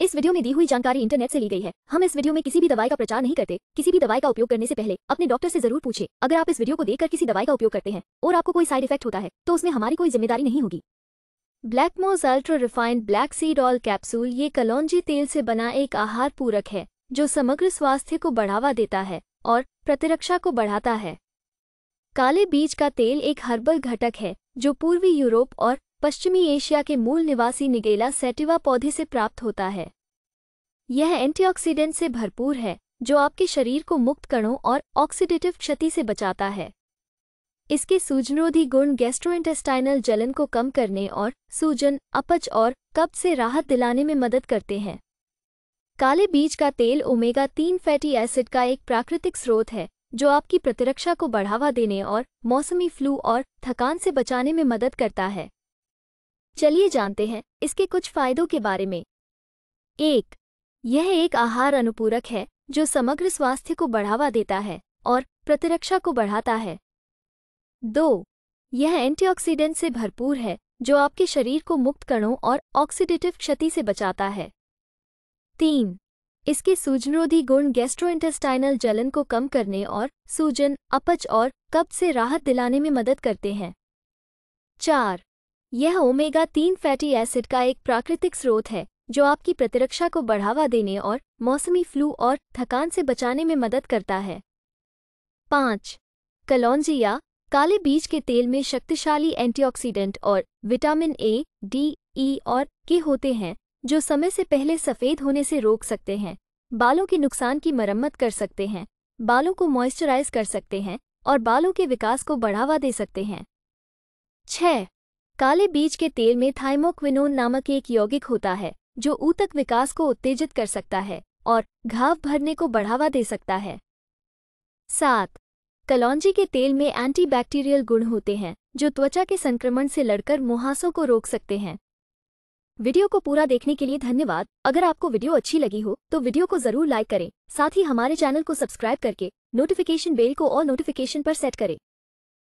इस वीडियो में दी हुई जानकारी इंटरनेट से ली गई है हम इस वीडियो में किसी भी दवाई का प्रचार नहीं करते किसी भी दवाई का उपयोग करने से पहले अपने डॉक्टर से जरूर पूछे अगर आप इस वीडियो को देखकर किसी दवाई का उपयोग करते हैं और आपको कोई साइड इफेक्ट होता है तो उसमें हमारी कोई जिम्मेदारी नहीं होगी ब्लैकमोज ultra refined black seed oil capsule ये कलौजी तेल से बना एक आहार पूरक है जो समग्र स्वास्थ्य को बढ़ावा देता है और प्रतिरक्षा को बढ़ाता है काले बीज का तेल एक हर्बल घटक है जो पूर्वी यूरोप और पश्चिमी एशिया के मूल निवासी निगेला सेटिवा पौधे से प्राप्त होता है यह एंटीऑक्सीडेंट से भरपूर है जो आपके शरीर को मुक्त कणों और ऑक्सीडेटिव क्षति से बचाता है इसके सूजनरोधी गुण गैस्ट्रोइंटेस्टाइनल जलन को कम करने और सूजन अपच और कब से राहत दिलाने में मदद करते हैं काले बीज का तेल ओमेगा तीन फैटी एसिड का एक प्राकृतिक स्रोत है जो आपकी प्रतिरक्षा को बढ़ावा देने और मौसमी फ्लू और थकान से बचाने में मदद करता है चलिए जानते हैं इसके कुछ फायदों के बारे में एक यह एक आहार अनुपूरक है जो समग्र स्वास्थ्य को बढ़ावा देता है और प्रतिरक्षा को बढ़ाता है दो यह एंटीऑक्सीडेंट से भरपूर है जो आपके शरीर को मुक्त कणों और ऑक्सीडेटिव क्षति से बचाता है तीन इसके सूजनरोधी गुण गैस्ट्रोइंटेस्टाइनल जलन को कम करने और सूजन अपच और कब्ज से राहत दिलाने में मदद करते हैं चार यह ओमेगा तीन फैटी एसिड का एक प्राकृतिक स्रोत है जो आपकी प्रतिरक्षा को बढ़ावा देने और मौसमी फ्लू और थकान से बचाने में मदद करता है पाँच कलौंजी काले बीज के तेल में शक्तिशाली एंटीऑक्सीडेंट और विटामिन ए डी ई और के होते हैं जो समय से पहले सफ़ेद होने से रोक सकते हैं बालों के नुकसान की मरम्मत कर सकते हैं बालों को मॉइस्चराइज कर सकते हैं और बालों के विकास को बढ़ावा दे सकते हैं छः काले बीज के तेल में थाइमोक्विनोन नामक एक यौगिक होता है जो ऊतक विकास को उत्तेजित कर सकता है और घाव भरने को बढ़ावा दे सकता है सात कलौंजी के तेल में एंटीबैक्टीरियल गुण होते हैं जो त्वचा के संक्रमण से लड़कर मुहासों को रोक सकते हैं वीडियो को पूरा देखने के लिए धन्यवाद अगर आपको वीडियो अच्छी लगी हो तो वीडियो को जरूर लाइक करें साथ ही हमारे चैनल को सब्सक्राइब करके नोटिफिकेशन बेल को और नोटिफिकेशन पर सेट करें